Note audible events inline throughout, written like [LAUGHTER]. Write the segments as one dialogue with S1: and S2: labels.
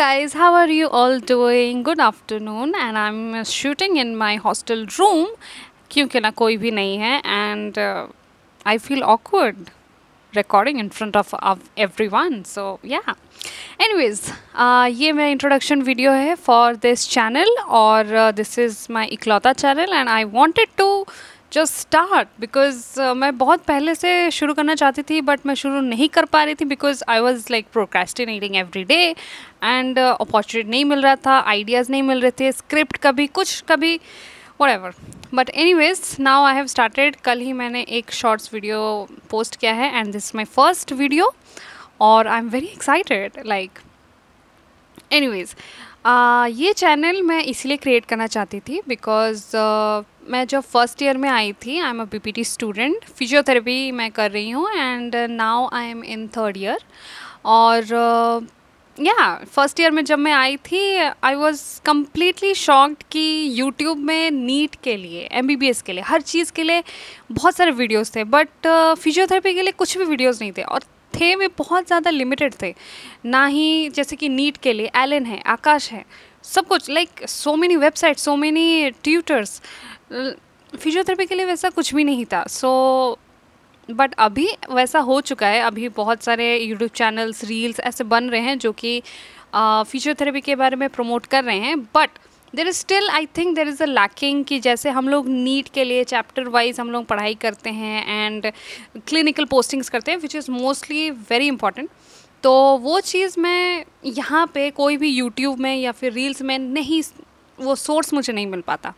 S1: guys, how are you all doing? Good afternoon, and I'm shooting in my hostel room क्योंकि ना कोई भी नहीं and uh, I feel awkward recording in front of, of everyone. So yeah. Anyways, uh, ये मेरा introduction video for this channel or uh, this is my इकलौता channel and I wanted to just start because मैं बहुत पहले से शुरू करना चाहती थी बट मैं शुरू नहीं कर पा रही थी because I was like procrastinating every day and opportunity नहीं मिल रहा था आइडियाज़ नहीं मिल रहे थे स्क्रिप्ट कभी कुछ कभी whatever but anyways now I have started कल ही मैंने एक शॉर्ट्स वीडियो पोस्ट किया है and this my first video और I am very excited like anyways uh, ये चैनल मैं इसलिए क्रिएट करना चाहती थी बिकॉज़ मैं जब फर्स्ट ईयर में आई थी I am a BPT student physiotherapy मैं कर रही हूँ and now I am in third year और या फर्स्ट ईयर में जब मैं आई थी आई वॉज कम्प्लीटली शॉक्ड कि यूट्यूब में नीट के लिए एम बी बी एस के लिए हर चीज़ के लिए बहुत सारे वीडियोज़ थे बट फिजियोथेरेपी के लिए कुछ भी वीडियोज़ नहीं थे और थे वे बहुत ज़्यादा लिमिटेड थे ना ही जैसे कि नीट के लिए एलन है आकाश है सब कुछ like so many website so many tutors physiotherapy के लिए वैसा कुछ भी नहीं था सो so, बट अभी वैसा हो चुका है अभी बहुत सारे यूट्यूब चैनल्स रील्स ऐसे बन रहे हैं जो कि फिजियोथेरेपी के बारे में प्रमोट कर रहे हैं but there is still I think there is a lacking कि जैसे हम लोग नीट के लिए चैप्टर वाइज हम लोग पढ़ाई करते हैं एंड क्लिनिकल पोस्टिंग्स करते हैं which is mostly very important तो वो चीज़ मैं यहाँ पे कोई भी यूट्यूब में या फिर रील्स में नहीं वो सोर्स मुझे नहीं मिल पाता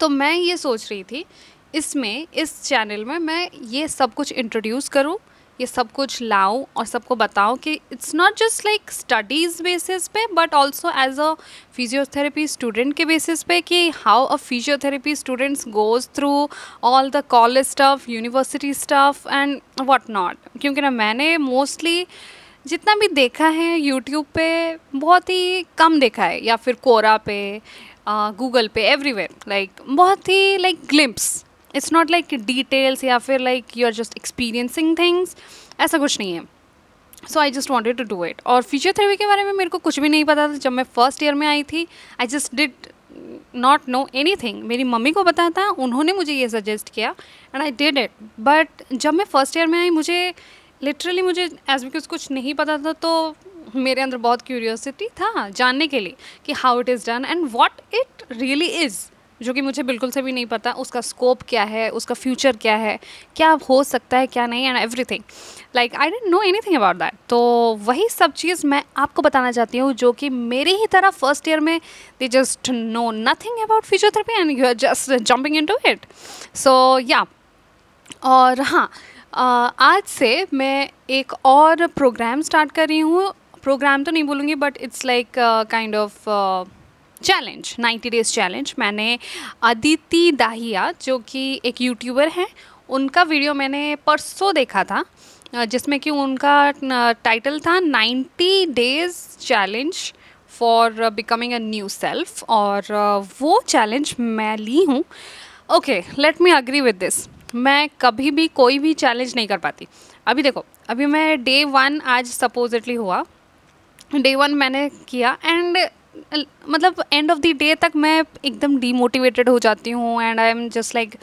S1: तो मैं ये सोच रही थी इसमें इस चैनल में मैं ये सब कुछ इंट्रोड्यूस करूँ ये सब कुछ लाओ और सबको बताओ कि it's not just like studies basis पे but also as a physiotherapy student के बेसिस पे कि how a physiotherapy students goes through all the college stuff university stuff and what not क्योंकि ना मैंने मोस्टली जितना भी देखा है यूट्यूब पे बहुत ही कम देखा है या फिर कोरा पे गूगल पे एवरीवेयर लाइक बहुत ही like like, glimpse it's not like details या फिर like you are just experiencing things ऐसा कुछ नहीं है so I just wanted to do it और फिजियोथेरेपी के बारे में मेरे को कुछ भी नहीं पता था जब मैं फर्स्ट ईयर में आई थी I just did not know anything मेरी मम्मी को पता था उन्होंने मुझे ये सजेस्ट किया and I did it but जब मैं फर्स्ट ईयर में आई मुझे लिटरली मुझे एज बिकॉज कुछ नहीं पता था तो मेरे अंदर बहुत क्यूरियोसिटी था जानने के लिए कि how it is done and what it really is जो कि मुझे बिल्कुल से भी नहीं पता उसका स्कोप क्या है उसका फ्यूचर क्या है क्या हो सकता है क्या नहीं and thing like I don't know anything about that तो वही सब चीज़ मैं आपको बताना चाहती हूँ जो कि मेरी ही तरह फर्स्ट ईयर में they just know nothing about physiotherapy and you are just jumping into it so या और हाँ आज से मैं एक और प्रोग्राम स्टार्ट कर रही हूँ प्रोग्राम तो नहीं बोलूँगी but it's like kind of challenge 90 days challenge मैंने अदिति दाहिया जो कि एक यूट्यूबर हैं उनका वीडियो मैंने परसों देखा था जिसमें कि उनका टाइटल था 90 days challenge for becoming a new self और वो चैलेंज मैं ली हूँ okay let me agree with this मैं कभी भी कोई भी चैलेंज नहीं कर पाती अभी देखो अभी मैं डे वन आज सपोजिटली हुआ डे वन मैंने किया एंड मतलब एंड ऑफ द डे तक मैं एकदम डीमोटिवेटेड हो जाती हूँ and I am just like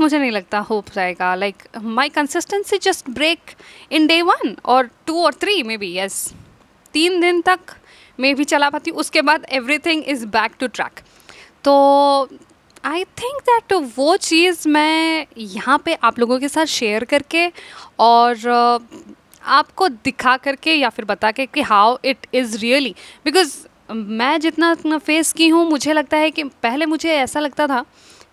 S1: मुझे नहीं लगता होप जाएगा like my consistency just break in day one और टू और थ्री मे बी यस तीन दिन तक मैं भी चला पाती हूँ उसके बाद everything is back to track तो आई थिंक दैट वो चीज़ मैं यहाँ पे आप लोगों के साथ शेयर करके और आपको दिखा करके या फिर बता के कि how it is really because मैं जितना फेस की हूँ मुझे लगता है कि पहले मुझे ऐसा लगता था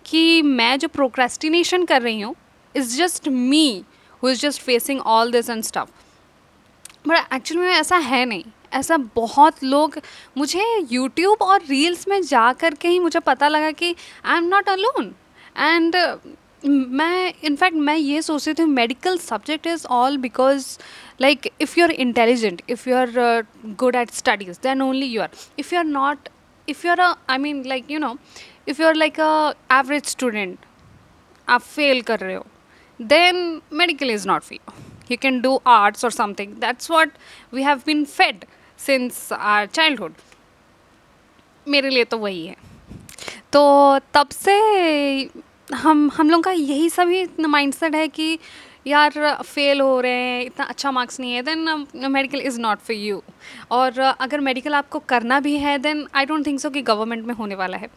S1: कि मैं जो प्रोक्रेस्टिनेशन कर रही हूँ is just me who is just facing all this and stuff but actually में ऐसा है नहीं ऐसा बहुत लोग मुझे यूट्यूब और रील्स में जा कर के ही मुझे पता लगा कि I am not alone and मैं इनफैक्ट मैं ये सोच रही थी medical subject is all because like if you are intelligent if you are good at studies then only you are if you are not if you are I mean like you know if you are like a average student आप fail कर रहे हो then medical is not for you can do arts और something that's what we have been fed since our child मेरे लिए तो वही है तो तब से हम हम लोग का यही सभी माइंडसेट है कि यार फेल हो रहे हैं इतना अच्छा मार्क्स नहीं है then medical is not for you और uh, अगर मेडिकल आपको करना भी है then I don't think so कि गवर्नमेंट में होने वाला है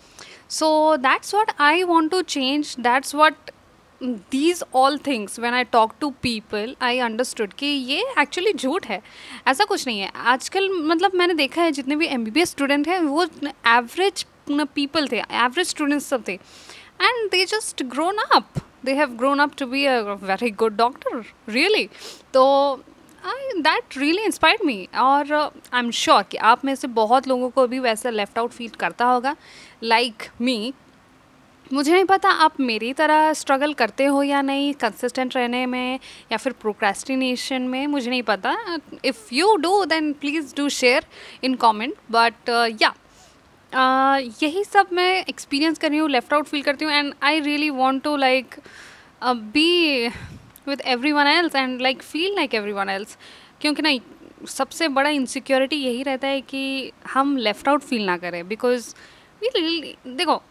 S1: so that's what I want to change that's what these all things when I talk to people I understood कि ये एक्चुअली झूठ है ऐसा कुछ नहीं है आजकल मतलब मैंने देखा है जितने भी M B B S student हैं वो एवरेज पीपल थे एवरेज स्टूडेंट्स सब थे and they just grown up they have grown up to be a very good doctor really तो दैट रियली इंस्पायर्ड मी और आई एम श्योर कि आप में से बहुत लोगों को भी वैसे लेफ़्ट आउट फील करता होगा लाइक like मी मुझे नहीं पता आप मेरी तरह स्ट्रगल करते हो या नहीं कंसिस्टेंट रहने में या फिर प्रोक्रेस्टिनेशन में मुझे नहीं पता if you do then please do share in comment but या यही सब मैं एक्सपीरियंस कर रही हूँ लेफ्ट आउट फील करती हूँ and I really want to like be with everyone else and like feel like everyone else क्योंकि ना सबसे बड़ा इनसिक्योरिटी यही रहता है कि हम लेफ़्ट आउट फील ना करें बिकॉज देखो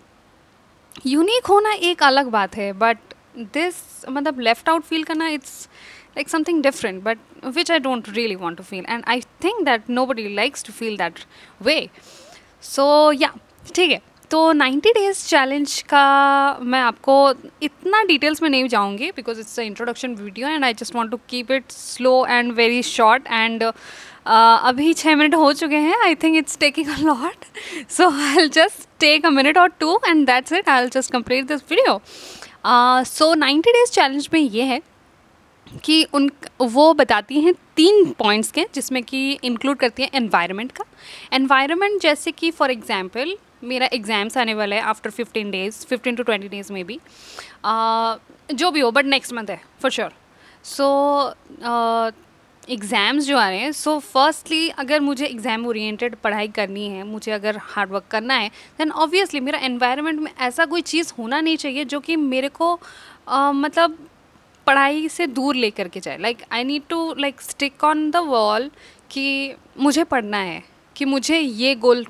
S1: यूनिक होना एक अलग बात है बट दिस मतलब लेफ़्ट आउट फील करना it's like something different but which I don't really want to feel and I think that nobody likes to feel that way so या ठीक है तो 90 डेज़ चैलेंज का मैं आपको इतना डिटेल्स में नहीं जाऊँगी because it's a introduction video and I just want to keep it slow and very short and अभी छः मिनट हो चुके हैं I think it's taking a lot so I just take a minute और two and that's it I just complete this video so ninety days challenge में ये है कि उन वो बताती हैं तीन पॉइंट्स के जिसमें कि इंक्लूड करती हैं एनवायरनमेंट का एनवायरनमेंट जैसे कि फॉर एग्ज़ाम्पल मेरा एग्ज़ाम्स आने वाला है after fifteen days fifteen to twenty days में भी जो भी हो बट नेक्स्ट मंथ है फॉर श्योर सो एग्ज़ाम्स जो आ रहे हैं सो फर्स्टली अगर मुझे एग्ज़ाम ओरिएंटेड पढ़ाई करनी है मुझे अगर हार्डवर्क करना है दैन ऑब्वियसली मेरा एनवायरनमेंट में ऐसा कोई चीज़ होना नहीं चाहिए जो कि मेरे को uh, मतलब पढ़ाई से दूर ले करके जाए like I need to like stick on the wall कि मुझे पढ़ना है कि मुझे ये गोल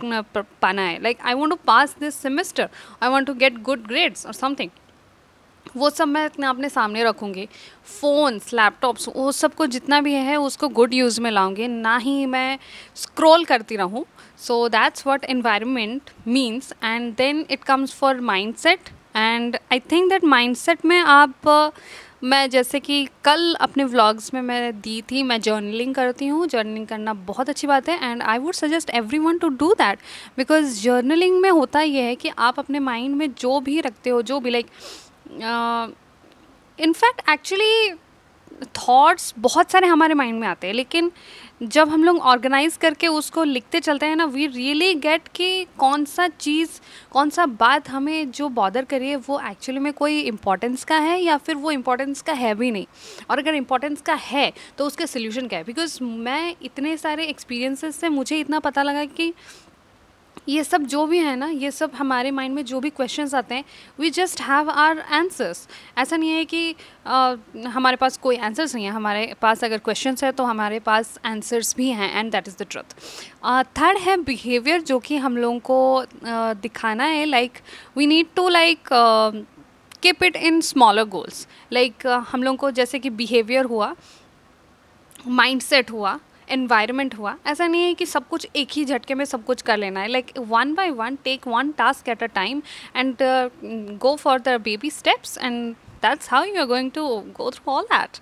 S1: पाना है like I want to pass this semester I want to get good grades और समथिंग वो सब मैं अपने अपने सामने रखूँगी फ़ोन्स लैपटॉप्स वो सब को जितना भी है उसको गुड यूज़ में लाऊँगी ना ही मैं स्क्रॉल करती रहूँ so that's what environment means and then it comes for mind set and I think that mind set में आप मैं जैसे कि कल अपने व्लॉग्स में मैं दी थी मैं जर्नलिंग करती हूँ जर्नलिंग करना बहुत अच्छी बात है and I would suggest everyone to do that because journaling में होता यह है कि आप अपने माइंड में जो भी रखते हो जो भी लाइक इनफैक्ट एक्चुअली थॉट्स बहुत सारे हमारे माइंड में आते हैं लेकिन जब हम लोग ऑर्गेनाइज करके उसको लिखते चलते हैं ना वी रियली गेट कि कौन सा चीज़ कौन सा बात हमें जो बॉदर करिए वो एक्चुअली में कोई इम्पोर्टेंस का है या फिर वो इम्पोर्टेंस का है भी नहीं और अगर इम्पोर्टेंस का है तो उसका सोल्यूशन क्या है बिकॉज मैं इतने सारे एक्सपीरियंसेस से मुझे इतना पता लगा कि ये सब जो भी है ना ये सब हमारे माइंड में जो भी क्वेश्चन आते हैं we just have our answers ऐसा नहीं है कि आ, हमारे पास कोई आंसर्स नहीं है हमारे पास अगर क्वेश्चन है तो हमारे पास आंसर्स भी हैं and that is the truth third है बिहेवियर जो कि हम लोगों को आ, दिखाना है like we need to like keep it in smaller goals like हम लोगों को जैसे कि बिहेवियर हुआ माइंडसेट हुआ एनवायरमेंट हुआ ऐसा नहीं है कि सब कुछ एक ही झटके में सब कुछ कर लेना है like one by one take one task at a time and go for the baby steps and that's how you are going to go through all that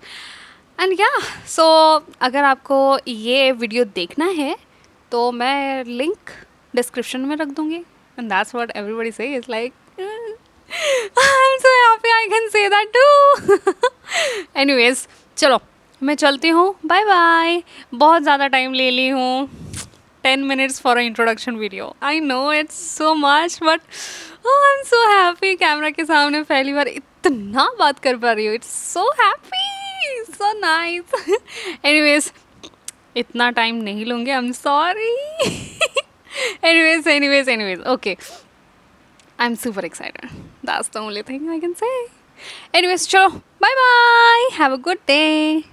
S1: and yeah so अगर आपको ये वीडियो देखना है तो मैं link description में रख दूँगी एंड दैट्स वॉट एवरीबडी से is like I'm so happy I can say that too. [LAUGHS] Anyways, चलो मैं चलती हूँ बाय बाय बहुत ज़्यादा टाइम ले ली हूँ ten minutes for a introduction video I know it's so much but I am so happy camera के सामने पहली बार इतना बात कर पा रही हूँ it's so happy so nice anyways इतना टाइम नहीं लूँगी I am sorry anyways anyways anyways okay I am super excited that's the only thing I can say anyways चलो bye bye have a good day